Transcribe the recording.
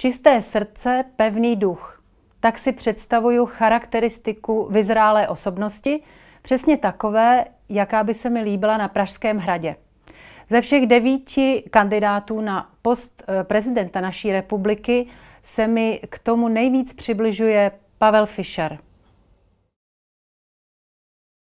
Čisté srdce, pevný duch. Tak si představuju charakteristiku vyzrálé osobnosti, přesně takové, jaká by se mi líbila na Pražském hradě. Ze všech devíti kandidátů na post eh, prezidenta naší republiky se mi k tomu nejvíc přibližuje Pavel Fischer.